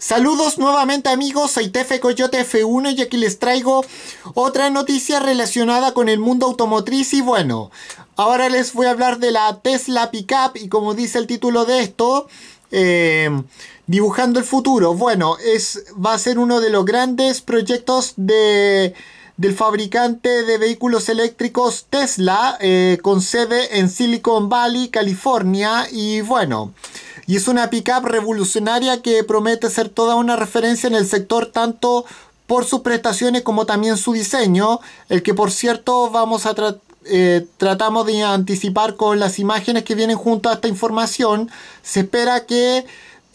Saludos nuevamente amigos, soy Tefe Coyote F1 y aquí les traigo otra noticia relacionada con el mundo automotriz y bueno, ahora les voy a hablar de la Tesla Pickup y como dice el título de esto, em, dibujando el futuro. Bueno, es, va a ser uno de los grandes proyectos de del fabricante de vehículos eléctricos Tesla, eh, con sede en Silicon Valley, California. Y bueno, y es una pickup revolucionaria que promete ser toda una referencia en el sector tanto por sus prestaciones como también su diseño, el que por cierto vamos a eh, tratamos de anticipar con las imágenes que vienen junto a esta información. Se espera que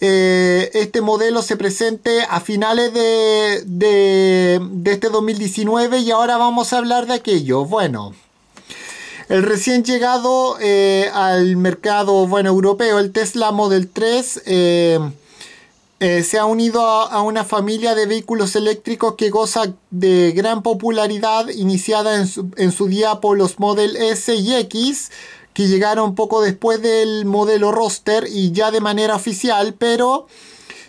eh, este modelo se presente a finales de este 2019 y ahora vamos a hablar de aquello. Bueno. El recién llegado eh, al mercado bueno, europeo, el Tesla Model 3, eh, eh, se ha unido a, una familia de vehículos eléctricos que goza de gran popularidad, iniciada en su, día por los Model S y X, que llegaron poco después del modelo roster y ya de manera oficial, pero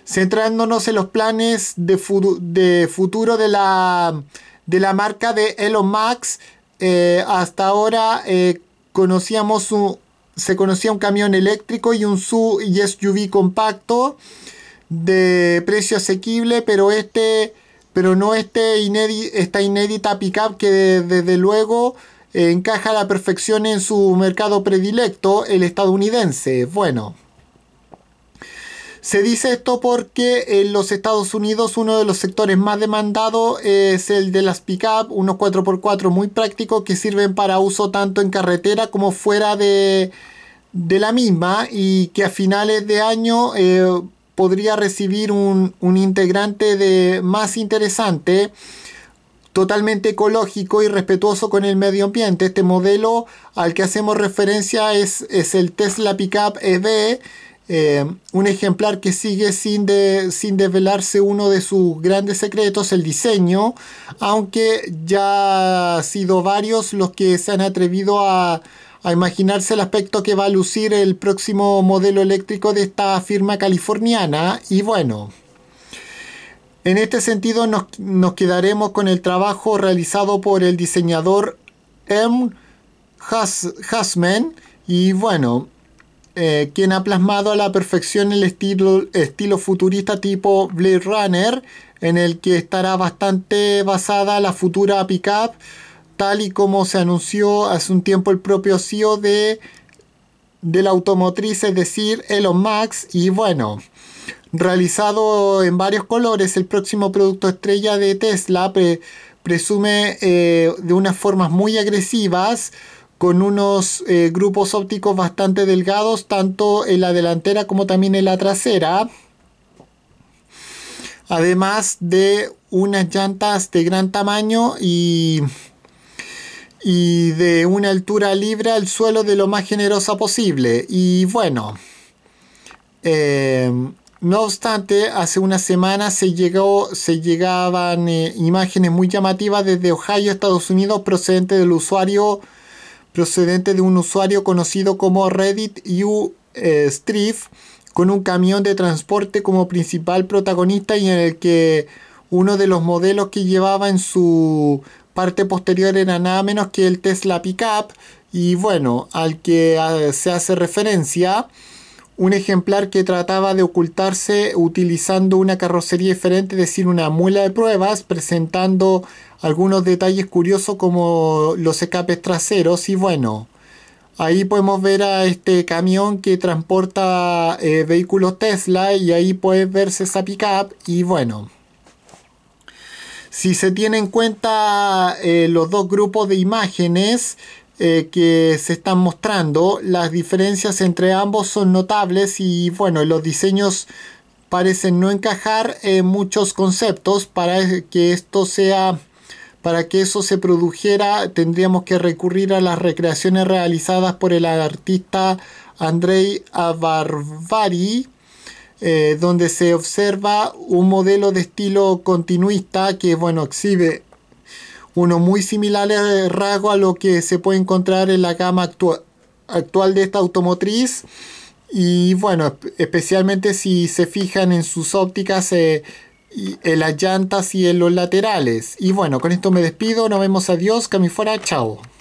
centrándonos en los planes de, futuro de la, de la marca de Elon Musk, eh, hasta ahora eh, conocíamos un, se conocía un camión eléctrico y un SUV y compacto de precio asequible, pero este pero no este esta inédita pickup que desde luego eh, encaja a la perfección en su mercado predilecto, el estadounidense. Bueno. Se dice esto porque en los Estados Unidos uno de los sectores más demandados es el de las pick unos 4x4 muy prácticos que sirven para uso tanto en carretera como fuera de, la misma y que a finales de año eh, podría recibir un, integrante de más interesante totalmente ecológico y respetuoso con el medio ambiente. Este modelo al que hacemos referencia es, es el Tesla Pickup EV eh, un ejemplar que sigue sin, sin desvelarse uno de sus grandes secretos, el diseño, aunque ya ha sido varios los que se han atrevido a, imaginarse el aspecto que va a lucir el próximo modelo eléctrico de esta firma californiana. Y bueno, en este sentido nos, nos quedaremos con el trabajo realizado por el diseñador M. Hasman. Y bueno, eh, quien ha plasmado a la perfección el estilo, futurista tipo Blade Runner, en el que estará bastante basada la futura pickup, tal y como se anunció hace un tiempo el propio CEO de, la automotriz, es decir, Elon Max. y bueno, realizado en varios colores, el próximo producto estrella de Tesla presume eh, de unas formas muy agresivas, con unos eh, grupos ópticos bastante delgados, tanto en la delantera como también en la trasera. Además de unas llantas de gran tamaño y, y de una altura libre al suelo de lo más generosa posible. Y bueno, eh, no obstante, hace unas semanas se, se llegaban eh, imágenes muy llamativas desde Ohio, Estados Unidos, procedente del usuario procedente de un usuario conocido como Reddit U eh, con un camión de transporte como principal protagonista y en el que uno de los modelos que llevaba en su parte posterior era nada menos que el Tesla Pickup y bueno, al que ah, se hace referencia un ejemplar que trataba de ocultarse utilizando una carrocería diferente, es decir, una muela de pruebas, presentando algunos detalles curiosos como los escapes traseros y bueno, ahí podemos ver a este camión que transporta eh, vehículos Tesla y ahí puedes verse esa pickup y bueno. Si se tiene en cuenta eh, los dos grupos de imágenes, eh, que se están mostrando. Las diferencias entre ambos son notables y bueno, los diseños parecen no encajar en muchos conceptos. Para que esto sea, para que eso se produjera, tendríamos que recurrir a las recreaciones realizadas por el artista Andrei Avarvari. Eh, donde se observa un modelo de estilo continuista que bueno exhibe uno muy similar de rasgo a lo que se puede encontrar en la gama actual de esta automotriz. Y bueno, especialmente si se fijan en sus ópticas, eh, en las llantas y en los laterales. Y bueno, con esto me despido, nos vemos, adiós, que fuera, chao.